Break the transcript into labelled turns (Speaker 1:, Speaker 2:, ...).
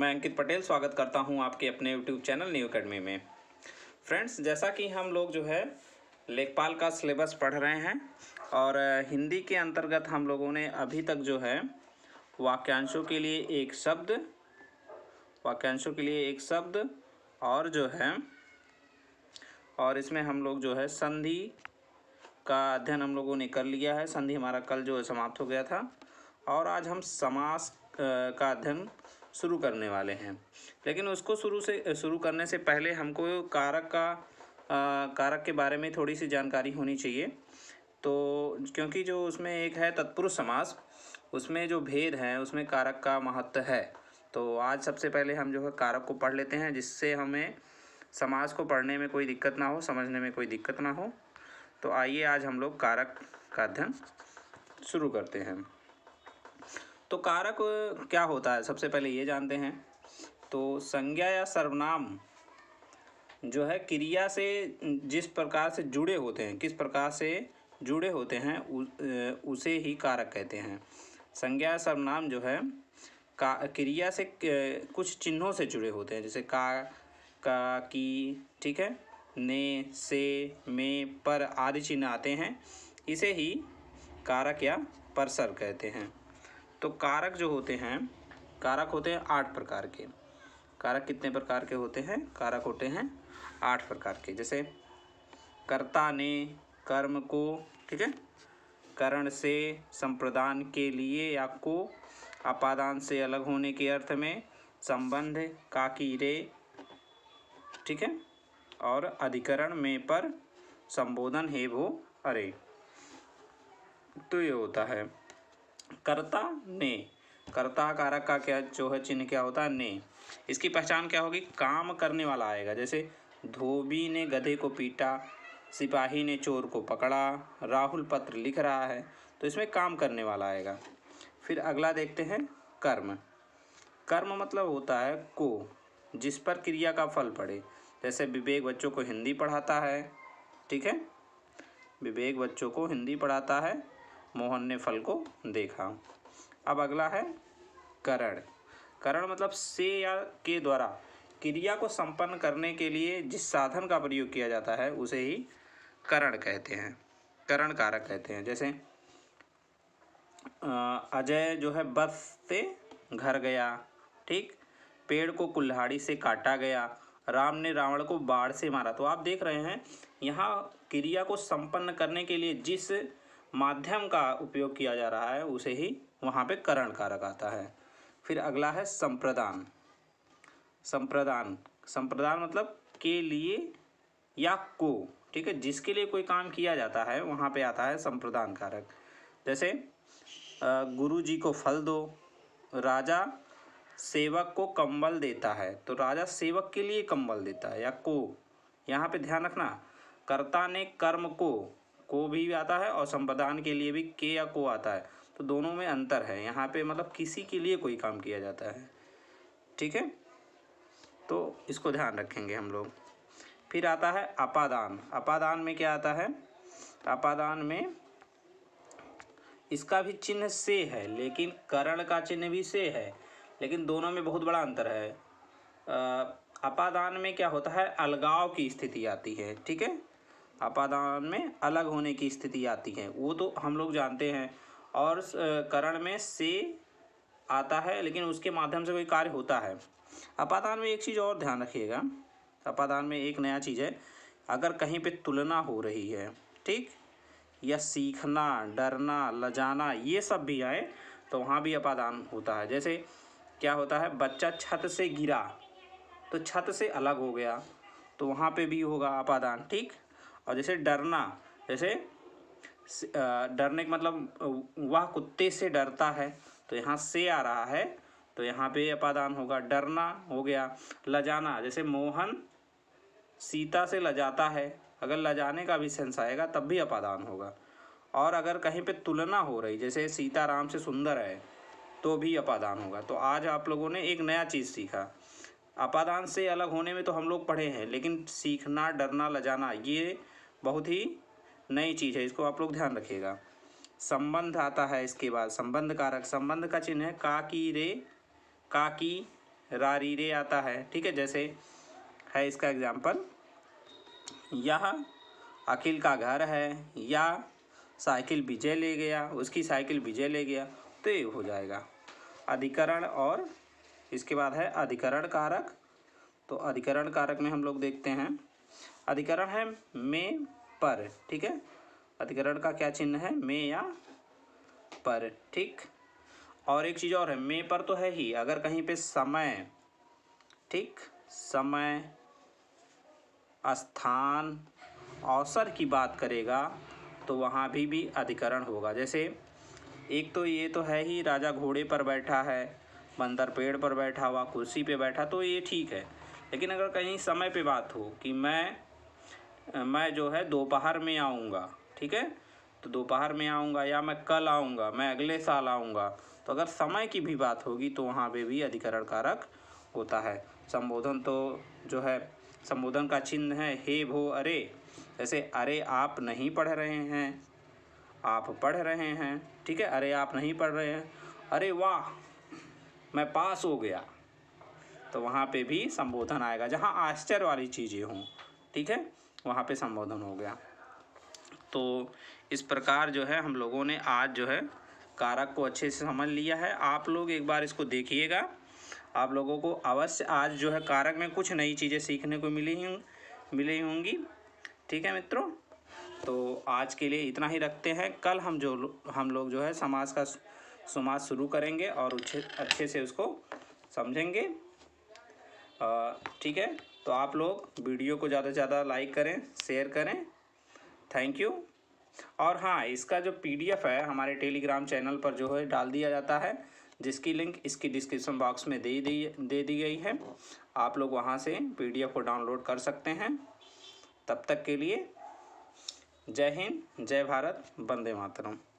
Speaker 1: मैं अंकित पटेल स्वागत करता हूं आपके अपने यूट्यूब चैनल न्यू अकेडमी में फ्रेंड्स जैसा कि हम लोग जो है लेखपाल का सिलेबस पढ़ रहे हैं और हिंदी के अंतर्गत हम लोगों ने अभी तक जो है वाक्यांशों के लिए एक शब्द वाक्यांशों के लिए एक शब्द और जो है और इसमें हम लोग जो है संधि का अध्ययन हम लोगों ने कर लिया है संधि हमारा कल जो है समाप्त हो गया था और आज हम समास का अध्ययन शुरू करने वाले हैं लेकिन उसको शुरू से शुरू करने से पहले हमको कारक का आ, कारक के बारे में थोड़ी सी जानकारी होनी चाहिए तो क्योंकि जो उसमें एक है तत्पुरुष समास उसमें जो भेद हैं उसमें कारक का महत्व है तो आज सबसे पहले हम जो है कारक को पढ़ लेते हैं जिससे हमें समाज को पढ़ने में कोई दिक्कत ना हो समझने में कोई दिक्कत ना हो तो आइए आज हम लोग कारक का अध्ययन शुरू करते हैं तो कारक क्या होता है सबसे पहले ये जानते हैं तो संज्ञा या सर्वनाम जो है क्रिया से जिस प्रकार से जुड़े होते हैं किस प्रकार से जुड़े होते हैं उ, उसे ही कारक कहते हैं संज्ञा सर्वनाम जो है का क्रिया से कुछ चिन्हों से जुड़े होते हैं जैसे का का की ठीक है ने से में पर आदि चिन्ह आते हैं इसे ही कारक या परसर कहते हैं तो कारक जो होते हैं कारक होते हैं आठ प्रकार के कारक कितने प्रकार के होते हैं कारक होते हैं आठ प्रकार के जैसे कर्ता ने कर्म को ठीक है करण से संप्रदान के लिए या को अपादान से अलग होने के अर्थ में संबंध काकी रे ठीक है और अधिकरण में पर संबोधन हे वो अरे तो ये होता है कर्ता ने कर्ता कारक का क्या जो है चिन्ह क्या होता है ने इसकी पहचान क्या होगी काम करने वाला आएगा जैसे धोबी ने गधे को पीटा सिपाही ने चोर को पकड़ा राहुल पत्र लिख रहा है तो इसमें काम करने वाला आएगा फिर अगला देखते हैं कर्म कर्म मतलब होता है को जिस पर क्रिया का फल पड़े जैसे विवेक बच्चों को हिंदी पढ़ाता है ठीक है विवेक बच्चों को हिंदी पढ़ाता है मोहन ने फल को देखा अब अगला है करण करण मतलब से या के द्वारा क्रिया को संपन्न करने के लिए जिस साधन का प्रयोग किया जाता है उसे ही करण कहते हैं करण कारक कहते हैं जैसे अजय जो है बस से घर गया ठीक पेड़ को कुल्हाड़ी से काटा गया राम ने रावण को बाढ़ से मारा तो आप देख रहे हैं यहाँ क्रिया को संपन्न करने के लिए जिस माध्यम का उपयोग किया जा रहा है उसे ही वहाँ पे करण कारक आता है फिर अगला है संप्रदान संप्रदान संप्रदान मतलब के लिए या को ठीक है जिसके लिए कोई काम किया जाता है वहाँ पे आता है संप्रदान कारक जैसे गुरु जी को फल दो राजा सेवक को कंबल देता है तो राजा सेवक के लिए कंबल देता है या को यहाँ पे ध्यान रखना कर्ता ने कर्म को को भी आता है और संप्रदान के लिए भी के या को आता है तो दोनों में अंतर है यहाँ पे मतलब किसी के लिए कोई काम किया जाता है ठीक है तो इसको ध्यान रखेंगे हम लोग फिर आता है अपादान अपादान में क्या आता है अपादान में इसका भी चिन्ह से है लेकिन करण का चिन्ह भी से है लेकिन दोनों में बहुत बड़ा अंतर है अपादान में क्या होता है अलगाव की स्थिति आती है ठीक है अपादान में अलग होने की स्थिति आती है वो तो हम लोग जानते हैं और करण में से आता है लेकिन उसके माध्यम से कोई कार्य होता है अपादान में एक चीज़ और ध्यान रखिएगा अपादान में एक नया चीज़ है अगर कहीं पे तुलना हो रही है ठीक या सीखना डरना लजाना ये सब भी आए तो वहाँ भी अपादान होता है जैसे क्या होता है बच्चा छत से गिरा तो छत से अलग हो गया तो वहाँ पे भी होगा अपादान ठीक और जैसे डरना जैसे डरने का मतलब वह कुत्ते से डरता है तो यहाँ से आ रहा है तो यहाँ पे अपादान होगा डरना हो गया लजाना जैसे मोहन सीता से लजाता है अगर लजाने का भी सेंस आएगा तब भी अपादान होगा और अगर कहीं पे तुलना हो रही जैसे सीता राम से सुंदर है तो भी अपादान होगा तो आज आप लोगों ने एक नया चीज़ सीखा अपादान से अलग होने में तो हम लोग पढ़े हैं लेकिन सीखना डरना लजाना ये बहुत ही नई चीज़ है इसको आप लोग ध्यान रखिएगा संबंध आता है इसके बाद संबंध कारक संबंध का चिन्ह है काकी रे का की रारी रे आता है ठीक है जैसे है इसका एग्जाम्पल यह अखिल का घर है या साइकिल विजय ले गया उसकी साइकिल विजय ले गया तो ये हो जाएगा अधिकरण और इसके बाद है अधिकरण कारक तो अधिकरण कारक में हम लोग देखते हैं अधिकरण है में पर ठीक है अधिकरण का क्या चिन्ह है में या पर ठीक और एक चीज़ और है में पर तो है ही अगर कहीं पे समय ठीक समय स्थान अवसर की बात करेगा तो वहाँ भी भी अधिकरण होगा जैसे एक तो ये तो है ही राजा घोड़े पर बैठा है बंदर पेड़ पर बैठा हुआ कुर्सी पे बैठा तो ये ठीक है लेकिन अगर कहीं समय पे बात हो कि मैं मैं जो है दोपहर में आऊँगा ठीक है तो दोपहर में आऊँगा या मैं कल आऊँगा मैं अगले साल आऊँगा तो अगर समय की भी बात होगी तो वहाँ पे भी अधिकरण कारक होता है संबोधन तो जो है संबोधन का चिन्ह है हे भो अरे जैसे अरे आप नहीं पढ़ रहे हैं आप पढ़ रहे हैं ठीक है अरे आप नहीं पढ़ रहे हैं अरे वाह मैं पास हो गया तो वहाँ पे भी संबोधन आएगा जहाँ आश्चर्य वाली चीज़ें हों ठीक है वहाँ पे संबोधन हो गया तो इस प्रकार जो है हम लोगों ने आज जो है कारक को अच्छे से समझ लिया है आप लोग एक बार इसको देखिएगा आप लोगों को अवश्य आज जो है कारक में कुछ नई चीज़ें सीखने को मिली ही मिली होंगी ठीक है मित्रों तो आज के लिए इतना ही रखते हैं कल हम जो हम लोग जो है समाज का समाज शुरू करेंगे और अच्छे अच्छे से उसको समझेंगे ठीक है तो आप लोग वीडियो को ज़्यादा से ज़्यादा लाइक करें शेयर करें थैंक यू और हाँ इसका जो पीडीएफ है हमारे टेलीग्राम चैनल पर जो है डाल दिया जाता है जिसकी लिंक इसकी डिस्क्रिप्शन बॉक्स में दे दी दे दी गई है आप लोग वहाँ से पीडीएफ को डाउनलोड कर सकते हैं तब तक के लिए जय हिंद जय भारत वंदे मातरम